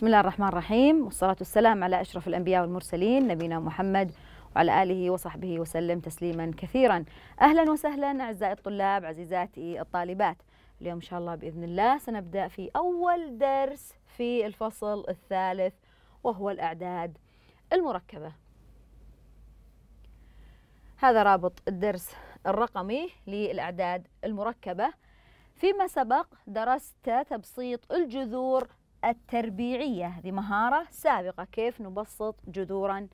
بسم الله الرحمن الرحيم والصلاة والسلام على أشرف الأنبياء والمرسلين نبينا محمد وعلى آله وصحبه وسلم تسليما كثيرا أهلا وسهلا أعزائي الطلاب عزيزاتي الطالبات اليوم إن شاء الله بإذن الله سنبدأ في أول درس في الفصل الثالث وهو الأعداد المركبة هذا رابط الدرس الرقمي للأعداد المركبة فيما سبق درست تبسيط الجذور التربيعية هذه مهارة سابقة كيف نبسط جذورا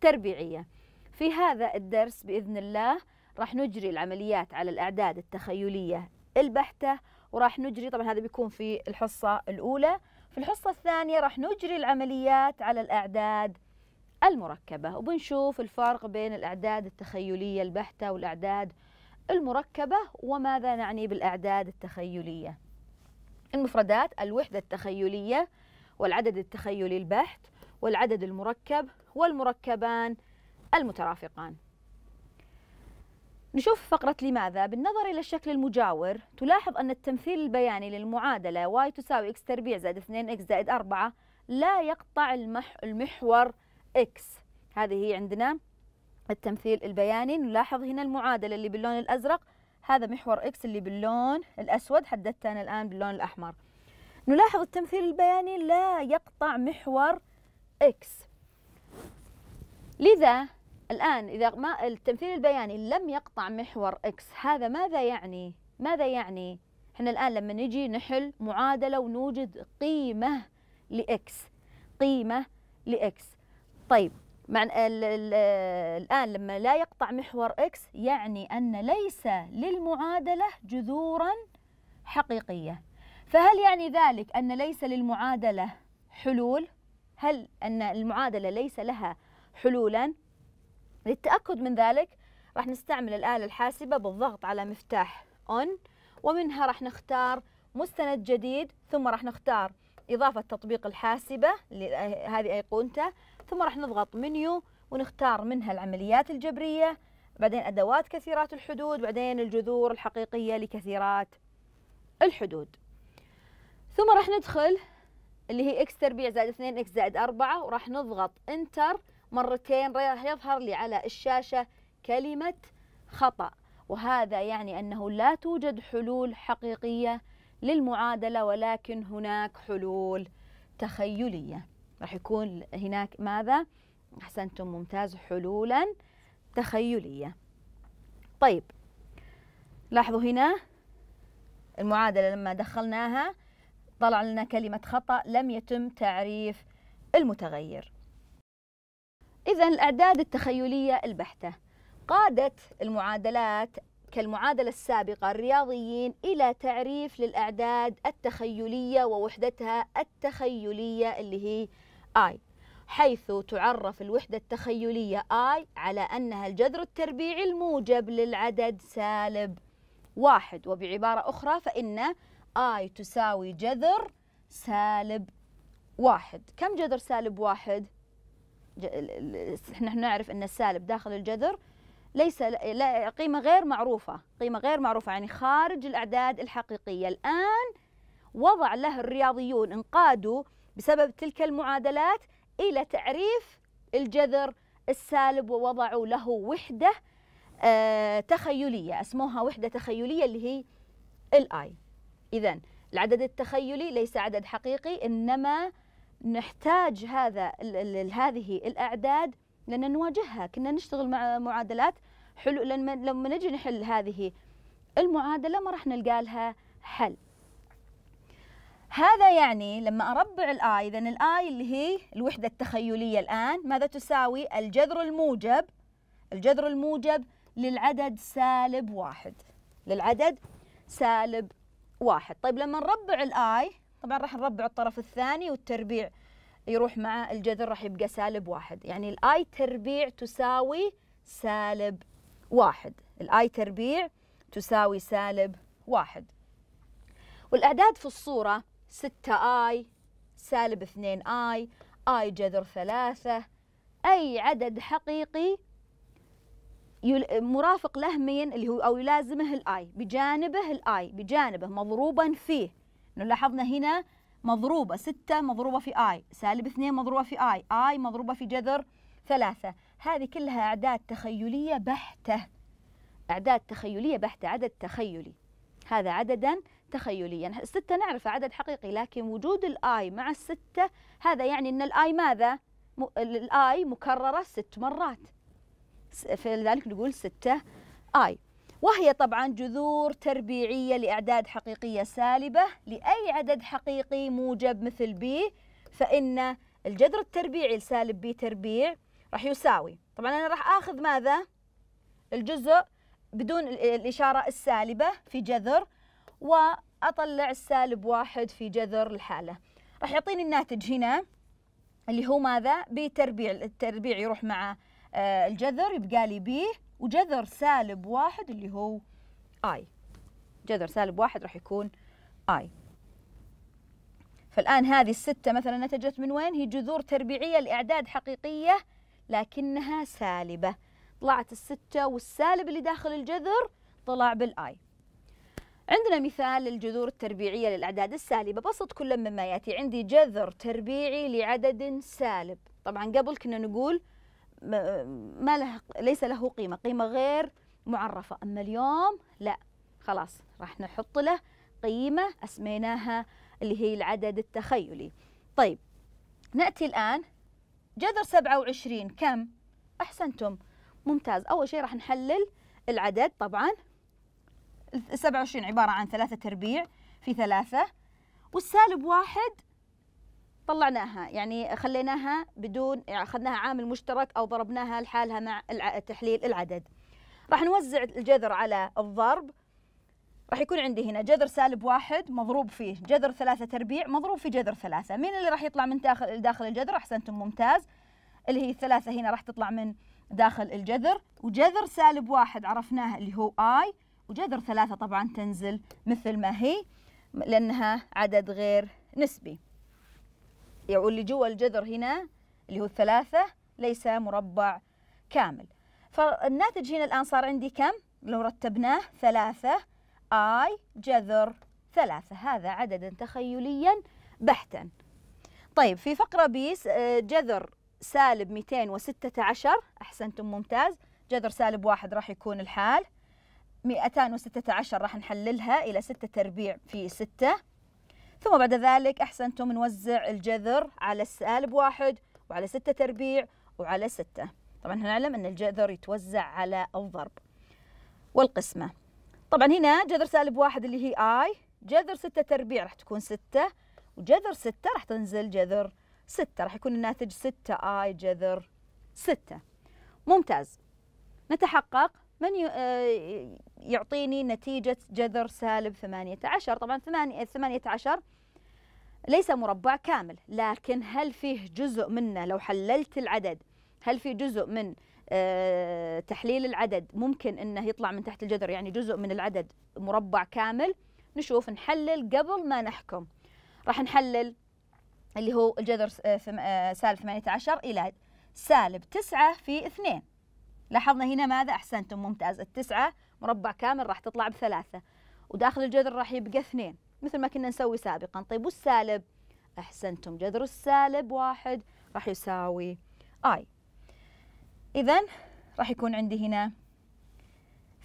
تربيعية في هذا الدرس بإذن الله راح نجري العمليات على الأعداد التخيلية البحتة وراح نجري طبعا هذا بيكون في الحصة الأولى في الحصة الثانية راح نجري العمليات على الأعداد المركبة وبنشوف الفرق بين الأعداد التخيلية البحتة والأعداد المركبة وماذا نعني بالأعداد التخيلية المفردات الوحدة التخيلية والعدد التخيلي البحت والعدد المركب والمركبان المترافقان نشوف فقرة لماذا بالنظر إلى الشكل المجاور تلاحظ أن التمثيل البياني للمعادلة y تساوي x تربيع زائد 2 x زائد 4 لا يقطع المحور x هذه هي عندنا التمثيل البياني نلاحظ هنا المعادلة اللي باللون الأزرق هذا محور اكس اللي باللون الاسود حددته انا الان باللون الاحمر نلاحظ التمثيل البياني لا يقطع محور اكس لذا الآن إذا ما التمثيل البياني لم يقطع محور إكس هذا ماذا يعني؟ ماذا يعني؟ إحنا الآن لما نجي نحل معادلة ونوجد قيمة لإكس قيمة لإكس طيب مع الآن لما لا يقطع محور إكس يعني أن ليس للمعادلة جذورا حقيقية فهل يعني ذلك أن ليس للمعادلة حلول؟ هل أن المعادلة ليس لها حلولا؟ للتأكد من ذلك راح نستعمل الآلة الحاسبة بالضغط على مفتاح اون ومنها راح نختار مستند جديد ثم راح نختار إضافة تطبيق الحاسبة هذه أيقونته ثم راح نضغط منيو ونختار منها العمليات الجبرية بعدين أدوات كثيرات الحدود بعدين الجذور الحقيقية لكثيرات الحدود ثم راح ندخل اللي هي x تربيع زائد 2 x زائد 4 وراح نضغط انتر مرتين راح يظهر لي على الشاشة كلمة خطأ وهذا يعني أنه لا توجد حلول حقيقية للمعادلة ولكن هناك حلول تخيلية راح يكون هناك ماذا أحسنتم ممتاز حلولا تخيلية طيب لاحظوا هنا المعادلة لما دخلناها طلع لنا كلمة خطأ لم يتم تعريف المتغير إذا الأعداد التخيلية البحتة قادت المعادلات كالمعادلة السابقة الرياضيين إلى تعريف للأعداد التخيلية ووحدتها التخيلية اللي هي I حيث تعرف الوحدة التخيلية I على أنها الجذر التربيعي الموجب للعدد سالب واحد وبعبارة أخرى فإن I تساوي جذر سالب واحد كم جذر سالب واحد؟ نحن نعرف أن السالب داخل الجذر ليس لا قيمة غير معروفة قيمة غير معروفة يعني خارج الأعداد الحقيقية الآن وضع له الرياضيون انقادوا بسبب تلك المعادلات إلى تعريف الجذر السالب ووضعوا له وحدة آه، تخيلية اسموها وحدة تخيلية اللي هي الآي إذا العدد التخيلي ليس عدد حقيقي إنما نحتاج هذا هذه الأعداد لأن نواجهها كنا نشتغل مع معادلات حلو لما نجي نحل هذه المعادلة ما راح نلقى لها حل هذا يعني لما أربع الآي إذا الآي اللي هي الوحدة التخيلية الآن ماذا تساوي الجذر الموجب الجذر الموجب للعدد سالب واحد للعدد سالب واحد طيب لما نربع الآي طبعا راح نربع الطرف الثاني والتربيع يروح مع الجذر راح يبقى سالب واحد يعني الآي تربيع تساوي سالب واحد الآي تربيع تساوي سالب واحد والأعداد في الصورة 6 اي سالب 2 اي اي جذر 3 اي عدد حقيقي مرافق له مين اللي هو او يلازمه الاي بجانبه الاي بجانبه مضروبا فيه انه لاحظنا هنا مضروبه 6 مضروبه في اي سالب 2 مضروبه في اي اي مضروبه في جذر 3 هذه كلها اعداد تخيليه بحته اعداد تخيليه بحته عدد تخيلي هذا عددا تخيليا الستة نعرف عدد حقيقي لكن وجود الآي مع الستة هذا يعني أن الآي ماذا الآي مكررة ست مرات فلذلك نقول ستة آي وهي طبعا جذور تربيعية لأعداد حقيقية سالبة لأي عدد حقيقي موجب مثل بي فإن الجذر التربيعي لسالب بي تربيع راح يساوي طبعا أنا راح آخذ ماذا؟ الجزء بدون الإشارة السالبة في جذر وأطلع السالب واحد في جذر الحالة راح يعطيني الناتج هنا اللي هو ماذا تربيع التربيع يروح مع آه، الجذر يبقى لي ب وجذر سالب واحد اللي هو اي جذر سالب واحد راح يكون اي فالآن هذه الستة مثلا نتجت من وين؟ هي جذور تربيعية لإعداد حقيقية لكنها سالبة طلعت الستة والسالب اللي داخل الجذر طلع بالآي عندنا مثال للجذور التربيعية للأعداد السالبة بسط كل مما يأتي عندي جذر تربيعي لعدد سالب طبعا قبل كنا نقول ما له ليس له قيمة قيمة غير معرفة أما اليوم لا خلاص راح نحط له قيمة أسميناها اللي هي العدد التخيلي طيب نأتي الآن جذر 27 كم؟ أحسنتم ممتاز أول شيء راح نحلل العدد طبعا 27 عبارة عن ثلاثة تربيع في ثلاثة والسالب واحد طلعناها يعني خليناها بدون يعني أخذناها عامل مشترك أو ضربناها لحالها مع تحليل العدد راح نوزع الجذر على الضرب راح يكون عندي هنا جذر سالب واحد مضروب فيه جذر ثلاثة تربيع مضروب في جذر ثلاثة مين اللي راح يطلع من داخل, داخل الجذر أحسنتم ممتاز اللي هي الثلاثة هنا راح تطلع من داخل الجذر وجذر سالب واحد عرفناه اللي هو I وجذر ثلاثة طبعا تنزل مثل ما هي لأنها عدد غير نسبي يعني اللي جوا الجذر هنا اللي هو الثلاثة ليس مربع كامل فالناتج هنا الآن صار عندي كم؟ لو رتبناه ثلاثة I جذر ثلاثة هذا عددا تخيليا بحتا طيب في فقرة بيس آه، جذر سالب 216 أحسنتم ممتاز جذر سالب واحد راح يكون الحال 216 راح نحللها إلى 6 تربيع في 6 ثم بعد ذلك أحسنتم نوزع الجذر على السالب واحد وعلى 6 تربيع وعلى 6 طبعا هنعلم أن الجذر يتوزع على الضرب والقسمة طبعا هنا جذر سالب واحد اللي هي I جذر 6 تربيع راح تكون 6 وجذر 6 راح تنزل جذر 6 راح يكون الناتج 6 I جذر 6 ممتاز نتحقق من آه، يعطيني نتيجة جذر سالب 18 طبعا 18 ليس مربع كامل لكن هل فيه جزء منه لو حللت العدد هل في جزء من آه، تحليل العدد ممكن انه يطلع من تحت الجذر يعني جزء من العدد مربع كامل نشوف نحلل قبل ما نحكم راح نحلل اللي هو الجذر آه، سالب 18 إلى سالب 9 في 2 لاحظنا هنا ماذا أحسنتم ممتاز التسعة مربع كامل راح تطلع بثلاثة وداخل الجذر راح يبقى اثنين مثل ما كنا نسوي سابقا طيب والسالب أحسنتم جذر السالب واحد راح يساوي آي إذا راح يكون عندي هنا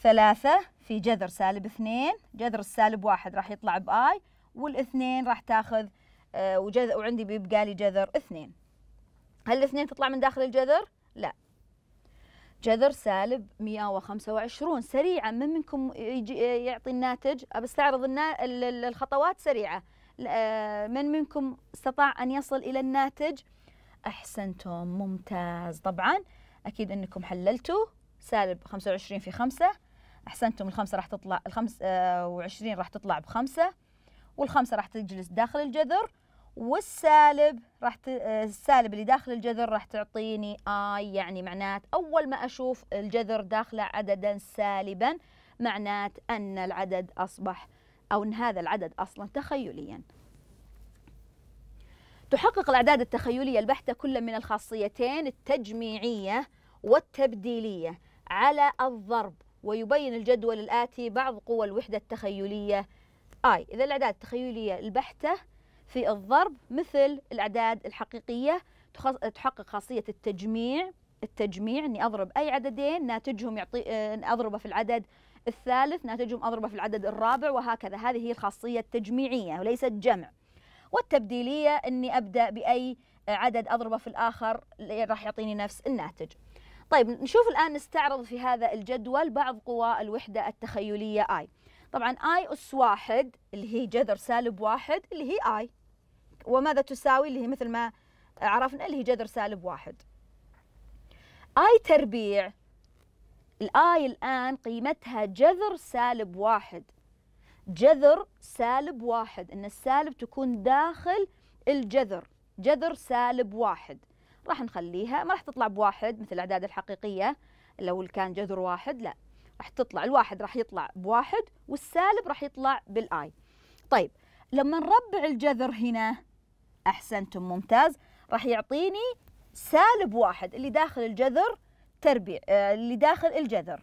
ثلاثة في جذر سالب اثنين جذر السالب واحد راح يطلع بآي والاثنين راح تاخذ آه، وجذر وعندي بيبقى لي جذر اثنين هل الاثنين تطلع من داخل الجذر؟ لا جذر سالب 125 سريعا من منكم يعطي الناتج أستعرض الخطوات سريعة آه، من منكم استطاع أن يصل إلى الناتج أحسنتم ممتاز طبعا أكيد أنكم حللتوا سالب 25 في 5 أحسنتم الخمسة راح تطلع الخمس آه، وعشرين راح تطلع بخمسة والخمسة راح تجلس داخل الجذر والسالب راح ت... آه، السالب اللي داخل الجذر راح تعطيني اي يعني معنات اول ما اشوف الجذر داخله عددا سالبا معنات ان العدد اصبح او ان هذا العدد اصلا تخيليا تحقق الاعداد التخيليه البحته كل من الخاصيتين التجميعيه والتبديليه على الضرب ويبين الجدول الاتي بعض قوى الوحده التخيليه اي اذا الاعداد التخيليه البحته في الضرب مثل الأعداد الحقيقية تحقق خاصية التجميع التجميع اني اضرب اي عددين ناتجهم يعطي اضربه في العدد الثالث ناتجهم اضربه في العدد الرابع وهكذا هذه هي الخاصيه التجميعيه وليست جمع والتبديليه اني ابدا باي عدد اضربه في الاخر راح يعطيني نفس الناتج طيب نشوف الان نستعرض في هذا الجدول بعض قوى الوحده التخيليه اي طبعا اي اس واحد اللي هي جذر سالب واحد اللي هي اي وماذا تساوي اللي هي مثل ما عرفنا اللي هي جذر سالب واحد اي تربيع الاي الان قيمتها جذر سالب واحد جذر سالب واحد ان السالب تكون داخل الجذر جذر سالب واحد راح نخليها ما راح تطلع بواحد مثل الاعداد الحقيقيه لو كان جذر واحد لا راح تطلع الواحد راح يطلع بواحد والسالب راح يطلع بالاي طيب لما نربع الجذر هنا أحسنتم ممتاز راح يعطيني سالب واحد اللي داخل الجذر تربيع آه، اللي داخل الجذر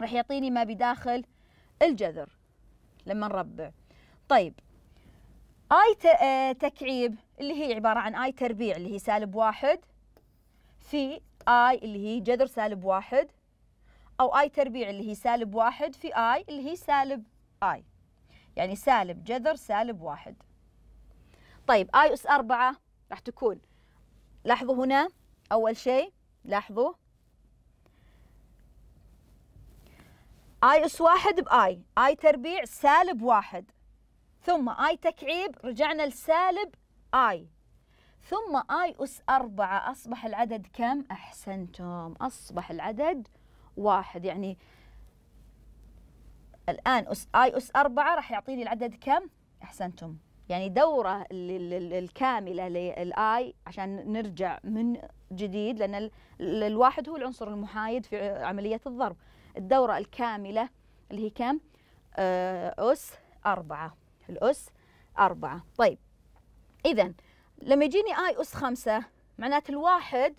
راح يعطيني ما بداخل الجذر لما نربع طيب آي آه، تكعيب اللي هي عبارة عن آي تربيع اللي هي سالب واحد في آي اللي هي جذر سالب واحد أو آي تربيع اللي هي سالب واحد في آي اللي هي سالب آي يعني سالب جذر سالب واحد طيب اي اس 4 راح تكون لاحظوا هنا اول شيء لاحظوا اي اس واحد باي اي تربيع سالب واحد ثم اي تكعيب رجعنا لسالب اي ثم اي اس أربعة أصبح العدد كم؟ أحسنتم أصبح العدد واحد يعني الآن أس اي اس أربعة راح يعطيني العدد كم؟ أحسنتم يعني دوره الكامله للاي عشان نرجع من جديد لان الواحد هو العنصر المحايد في عمليه الضرب الدوره الكامله اللي هي كم آه، اس أربعة الاس أربعة طيب اذا لما يجيني اي اس خمسة معناته الواحد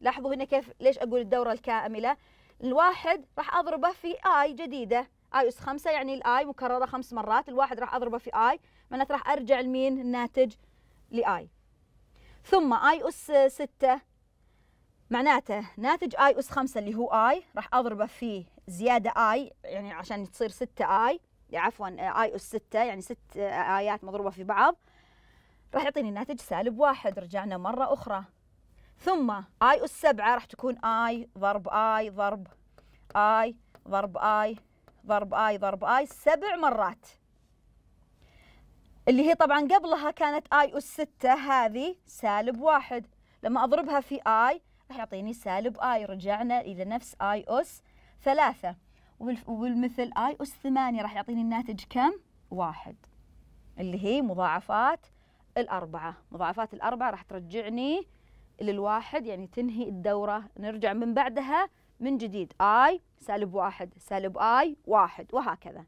لاحظوا هنا كيف ليش اقول الدوره الكامله الواحد راح اضربه في اي جديده اي اس 5 يعني الاي مكرره خمس مرات الواحد راح اضربه في اي معناته راح ارجع لمين الناتج لاي ثم اي اس 6 معناته ناتج اي اس 5 اللي هو اي راح اضربه في زياده اي يعني عشان تصير 6 اي يعني عفوا اي اس 6 يعني ست ايات مضروبه في بعض راح يعطيني الناتج سالب واحد رجعنا مره اخرى ثم اي اس 7 راح تكون اي ضرب اي ضرب اي ضرب اي ضرب اي ضرب اي سبع مرات اللي هي طبعا قبلها كانت اي اس 6 هذه سالب واحد لما اضربها في اي راح يعطيني سالب اي رجعنا الى نفس اي اس ثلاثة والمثل اي اس 8 راح يعطيني الناتج كم؟ واحد اللي هي مضاعفات الأربعة مضاعفات الأربعة راح ترجعني للواحد يعني تنهي الدورة نرجع من بعدها من جديد اي سالب واحد سالب اي واحد وهكذا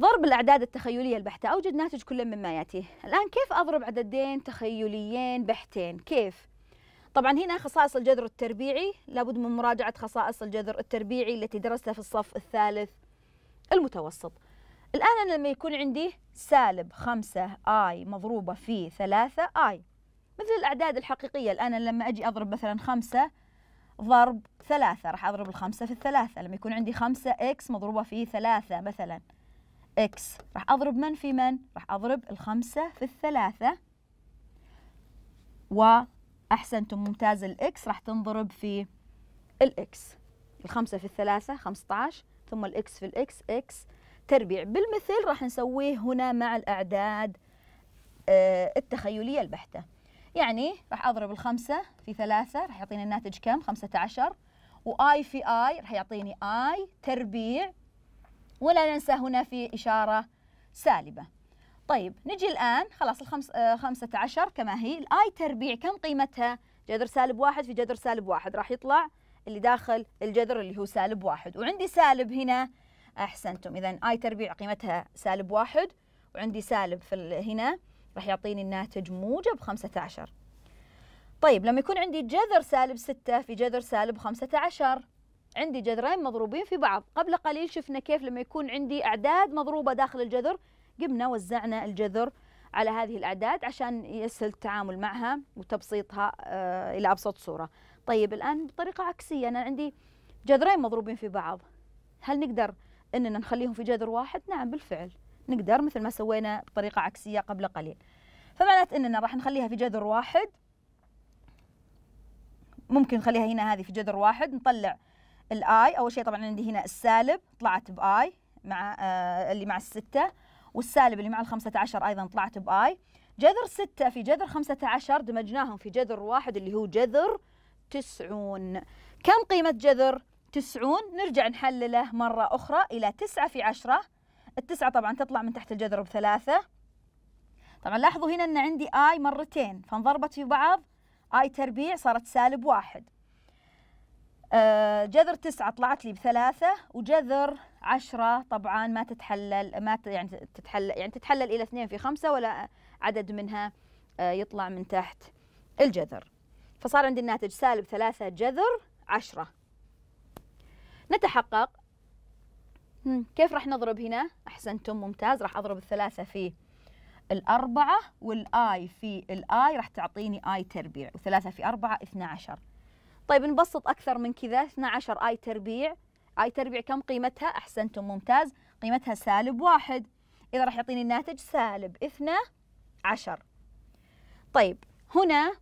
ضرب الأعداد التخيلية البحتة أوجد ناتج كل مما يأتيه الآن كيف أضرب عددين تخيليين بحتين كيف؟ طبعا هنا خصائص الجذر التربيعي لابد من مراجعة خصائص الجذر التربيعي التي درستها في الصف الثالث المتوسط الآن أنا لما يكون عندي سالب 5 آي مضروبة في 3 آي مثل الأعداد الحقيقية الآن لما أجي أضرب مثلا 5 ضرب ثلاثة راح أضرب الخمسة في الثلاثة لما يكون عندي خمسة إكس مضروبة في ثلاثة مثلا إكس راح أضرب من في من؟ راح أضرب الخمسة في الثلاثة وأحسنتم ممتاز الإكس راح تنضرب في الإكس الخمسة في الثلاثة خمسة عشر ثم الإكس في الإكس إكس تربيع بالمثل راح نسويه هنا مع الأعداد آه، التخيلية البحتة يعني راح أضرب الخمسة في ثلاثة راح يعطيني الناتج كم؟ 15 عشر وآي في آي راح يعطيني آي تربيع ولا ننسى هنا في إشارة سالبة طيب نجي الآن خلاص الخمس آه كما هي الآي تربيع كم قيمتها؟ جذر سالب واحد في جذر سالب واحد راح يطلع اللي داخل الجذر اللي هو سالب واحد وعندي سالب هنا أحسنتم إذا آي تربيع قيمتها سالب واحد وعندي سالب في هنا راح يعطيني الناتج موجب 15 طيب لما يكون عندي جذر سالب 6 في جذر سالب 15 عندي جذرين مضروبين في بعض قبل قليل شفنا كيف لما يكون عندي أعداد مضروبة داخل الجذر قمنا وزعنا الجذر على هذه الأعداد عشان يسهل التعامل معها وتبسيطها آه، إلى أبسط صورة طيب الآن بطريقة عكسية أنا عندي جذرين مضروبين في بعض هل نقدر أننا نخليهم في جذر واحد؟ نعم بالفعل نقدر مثل ما سوينا بطريقة عكسية قبل قليل فمعنات أننا راح نخليها في جذر واحد ممكن نخليها هنا هذه في جذر واحد نطلع الاي اول شيء طبعا عندي هنا السالب طلعت باي مع آه اللي مع الستة والسالب اللي مع الخمسة 15 ايضا طلعت باي جذر ستة في جذر 15 دمجناهم في جذر واحد اللي هو جذر تسعون كم قيمة جذر تسعون نرجع نحلله مرة أخرى إلى تسعة في عشرة التسعة طبعا تطلع من تحت الجذر بثلاثة طبعا لاحظوا هنا أن عندي آي مرتين فانضربت في بعض آي تربيع صارت سالب واحد آه، جذر تسعة طلعت لي بثلاثة وجذر عشرة طبعا ما تتحلل ما يعني تتحلل يعني تتحلل إلى اثنين في خمسة ولا عدد منها آه، يطلع من تحت الجذر فصار عندي الناتج سالب ثلاثة جذر عشرة نتحقق كيف راح نضرب هنا؟ أحسنتم ممتاز راح أضرب الثلاثة في الأربعة والآي في الآي راح تعطيني آي تربيع وثلاثة في أربعة 12 طيب نبسط أكثر من كذا 12 آي تربيع آي تربيع كم قيمتها؟ أحسنتم ممتاز قيمتها سالب واحد إذا راح يعطيني الناتج سالب 12 طيب هنا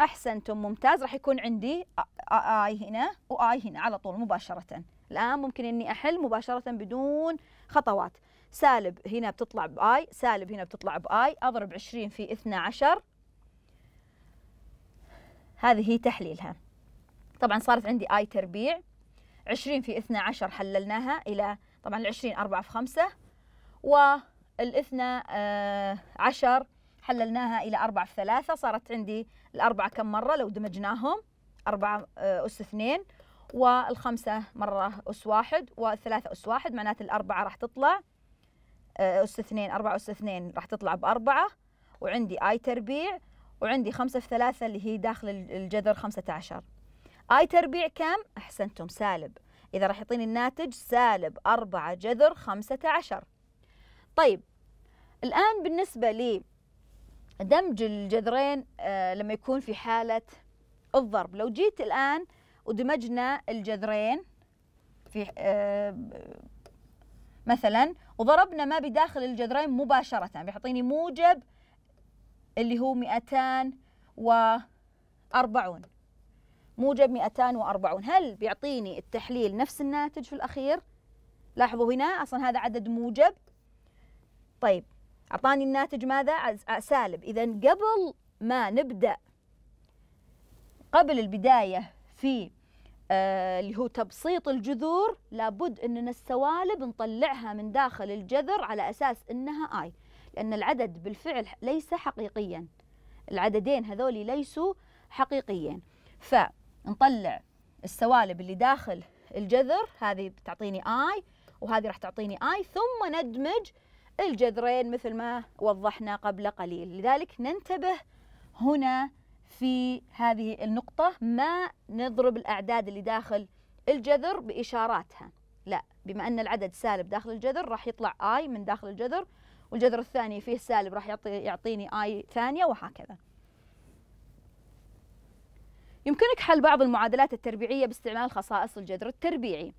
أحسنتم ممتاز راح يكون عندي آي هنا وآي هنا على طول مباشرةً الآن ممكن إني أحل مباشرة بدون خطوات سالب هنا بتطلع بآي سالب هنا بتطلع بآي أضرب 20 في 12 هذه هي تحليلها طبعا صارت عندي آي تربيع 20 في 12 حللناها إلى طبعا ال 20 4 في 5 وال 12 حللناها إلى 4 في 3 صارت عندي الأربعة كم مرة لو دمجناهم 4 آه، أس 2 والخمسة مرة أس واحد والثلاثة أس واحد معناته الأربعة راح تطلع آه، أس اثنين أربعة أس اثنين راح تطلع بأربعة وعندي آي تربيع وعندي خمسة في ثلاثة اللي هي داخل الجذر خمسة عشر آي تربيع كم؟ أحسنتم سالب إذا راح يعطيني الناتج سالب أربعة جذر خمسة عشر طيب الآن بالنسبة لي دمج الجذرين آه، لما يكون في حالة الضرب لو جيت الآن ودمجنا الجذرين في آه، مثلا وضربنا ما بداخل الجذرين مباشرة يعني بيعطيني موجب اللي هو 240 موجب 240 هل بيعطيني التحليل نفس الناتج في الأخير؟ لاحظوا هنا أصلا هذا عدد موجب طيب أعطاني الناتج ماذا؟ سالب إذا قبل ما نبدأ قبل البداية في آه، اللي هو تبسيط الجذور لابد اننا السوالب نطلعها من داخل الجذر على اساس انها اي لان العدد بالفعل ليس حقيقيا العددين هذولي ليسوا حقيقيين فنطلع السوالب اللي داخل الجذر هذه بتعطيني اي وهذه راح تعطيني اي ثم ندمج الجذرين مثل ما وضحنا قبل قليل لذلك ننتبه هنا في هذه النقطة ما نضرب الأعداد اللي داخل الجذر بإشاراتها لا بما أن العدد سالب داخل الجذر راح يطلع I من داخل الجذر والجذر الثاني فيه سالب راح يعطي يعطيني I ثانية وهكذا يمكنك حل بعض المعادلات التربيعية باستعمال خصائص الجذر التربيعي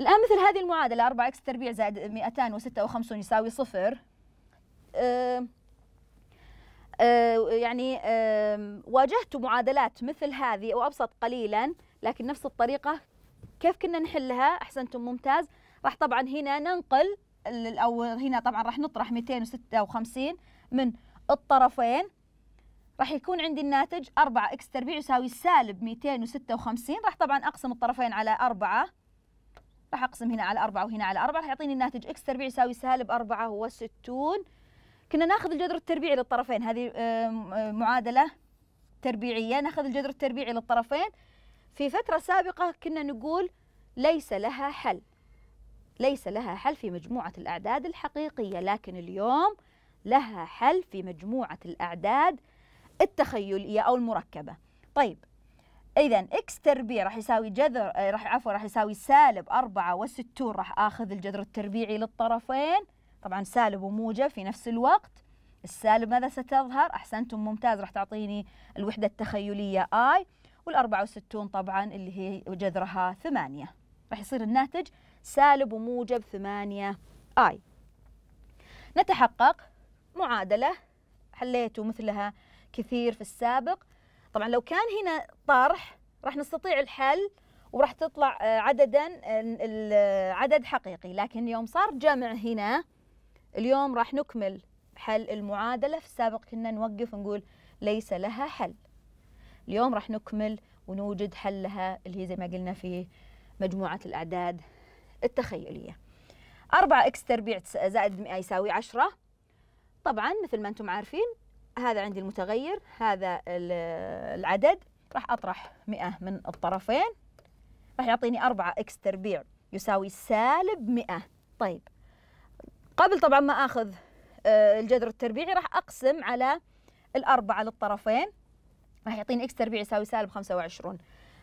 الآن مثل هذه المعادلة 4x تربيع زائد 256 يساوي صفر أه آه، يعني واجهت معادلات مثل هذه وابسط قليلا لكن نفس الطريقة كيف كنا نحلها أحسنتم ممتاز راح طبعا هنا ننقل أو هنا طبعا راح نطرح 256 من الطرفين راح يكون عندي الناتج 4 اكس تربيع يساوي سالب 256 راح طبعا اقسم الطرفين على 4 راح اقسم هنا على 4 وهنا على 4 راح يعطيني الناتج اكس تربيع يساوي سالب 64 كنا ناخذ الجذر التربيعي للطرفين هذه معادله تربيعيه ناخذ الجذر التربيعي للطرفين في فتره سابقه كنا نقول ليس لها حل ليس لها حل في مجموعه الاعداد الحقيقيه لكن اليوم لها حل في مجموعه الاعداد التخيليه او المركبه طيب إذا إكس تربيع راح يساوي جذر آه، راح عفوا راح يساوي سالب 64 راح آخذ الجذر التربيعي للطرفين طبعا سالب وموجب في نفس الوقت السالب ماذا ستظهر أحسنتم ممتاز راح تعطيني الوحدة التخيلية اي وال64 طبعا اللي هي جذرها ثمانية راح يصير الناتج سالب وموجب ثمانية اي نتحقق معادلة حليته مثلها كثير في السابق طبعا لو كان هنا طرح راح نستطيع الحل وراح تطلع آه، عددا آه، آه، عدد حقيقي لكن يوم صار جمع هنا اليوم راح نكمل حل المعادلة في السابق كنا نوقف نقول ليس لها حل اليوم راح نكمل ونوجد حل لها اللي هي زي ما قلنا في مجموعة الأعداد التخيلية 4 اكس تربيع زائد 100 يساوي 10 طبعا مثل ما انتم عارفين هذا عندي المتغير هذا العدد راح اطرح 100 من الطرفين راح يعطيني 4 اكس تربيع يساوي سالب 100 طيب قبل طبعا ما اخذ آه، الجذر التربيعي راح اقسم على الاربعه للطرفين راح يعطيني اكس تربيعي يساوي سالب 25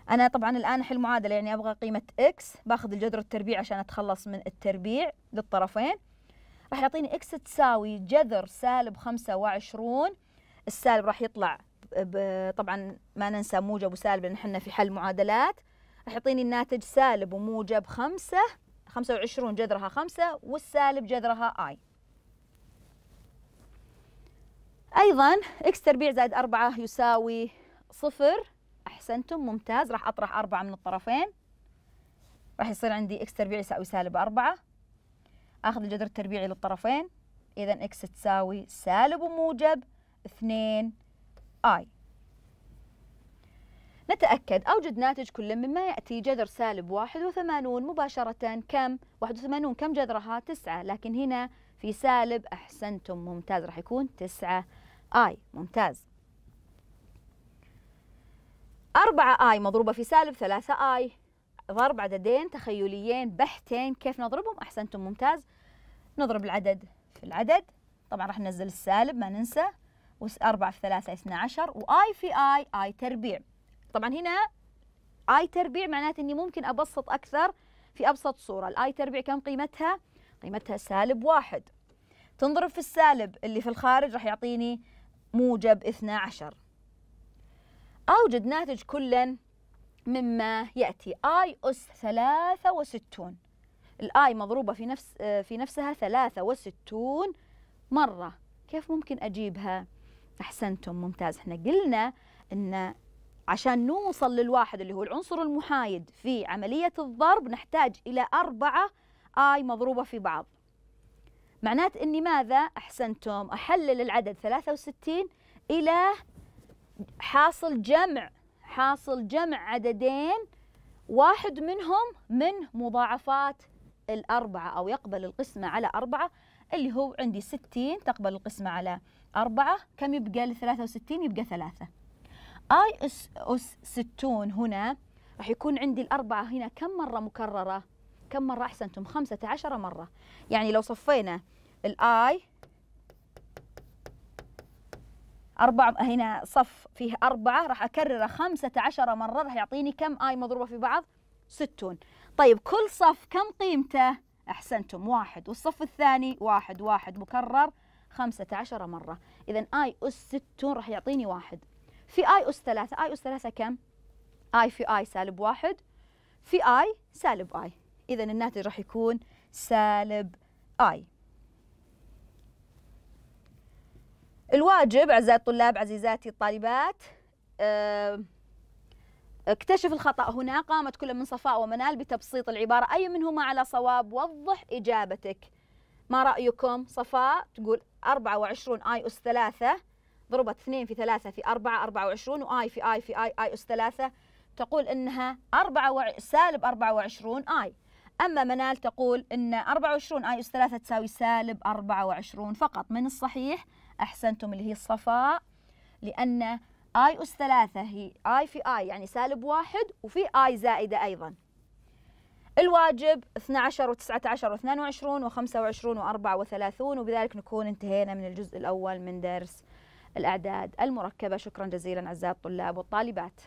انا طبعا الان احل معادله يعني ابغى قيمه اكس باخذ الجذر التربيعي عشان اتخلص من التربيع للطرفين راح يعطيني اكس تساوي جذر سالب 25 السالب راح يطلع طبعا ما ننسى موجب وسالب لان احنا في حل معادلات راح يعطيني الناتج سالب وموجب خمسة 25 جذرها 5 والسالب جذرها i ايضا اكس تربيع زائد 4 يساوي صفر احسنتم ممتاز راح اطرح 4 من الطرفين راح يصير عندي اكس تربيع يساوي سالب 4 اخذ الجذر التربيعي للطرفين اذا اكس تساوي سالب وموجب 2 i نتأكد أوجد ناتج كل مما يأتي جذر سالب 81 مباشرة كم 81 كم جذرها 9 لكن هنا في سالب أحسنتم ممتاز راح يكون 9 آي ممتاز 4 آي مضروبة في سالب 3 آي ضرب عددين تخيليين بحتين كيف نضربهم أحسنتم ممتاز نضرب العدد في العدد طبعا راح ننزل السالب ما ننسى و4 في 3 12 وآي في آي آي تربيع طبعا هنا اي تربيع معناته اني ممكن ابسط اكثر في ابسط صوره الاي تربيع كم قيمتها قيمتها سالب واحد تنضرب في السالب اللي في الخارج راح يعطيني موجب 12 أوجد ناتج كلا مما يأتي آي أس 63 الآي مضروبة في نفس في نفسها 63 مرة كيف ممكن أجيبها؟ أحسنتم ممتاز احنا قلنا أن عشان نوصل للواحد اللي هو العنصر المحايد في عملية الضرب نحتاج إلى أربعة آي مضروبة في بعض معنات أني ماذا أحسنتم أحلل العدد 63 إلى حاصل جمع حاصل جمع عددين واحد منهم من مضاعفات الأربعة أو يقبل القسمة على أربعة اللي هو عندي 60 تقبل القسمة على أربعة كم يبقى ل 63 يبقى ثلاثة اي اس اس 60 هنا راح يكون عندي الاربعه هنا كم مره مكرره كم مره احسنتم 15 مره يعني لو صفينا الاي أربعة هنا صف فيه أربعة راح أكرره خمسة عشر مرة راح يعطيني كم آي مضروبة في بعض ستون طيب كل صف كم قيمته أحسنتم واحد والصف الثاني واحد واحد مكرر خمسة عشر مرة إذا آي أس ستون راح يعطيني واحد في اي اس 3 اي اس 3 كم اي في اي سالب واحد في اي سالب اي اذا الناتج راح يكون سالب اي الواجب اعزائي الطلاب عزيزاتي الطالبات اكتشف الخطأ هنا قامت كل من صفاء ومنال بتبسيط العبارة أي منهما على صواب وضح إجابتك ما رأيكم صفاء تقول 24 آي أس 3 ضربت 2 في 3 في 4 24 واي في اي في اي اي اس 3 تقول انها 4 و... سالب 24 اي اما منال تقول ان 24 اي اس 3 تساوي سالب 24 فقط من الصحيح احسنتم اللي هي الصفاء لان اي اس 3 هي اي في اي يعني سالب واحد وفي اي زائده ايضا الواجب 12 و19 و22 و25 و34 وبذلك نكون انتهينا من الجزء الأول من درس الأعداد المركبة شكرا جزيلا أعزائي الطلاب والطالبات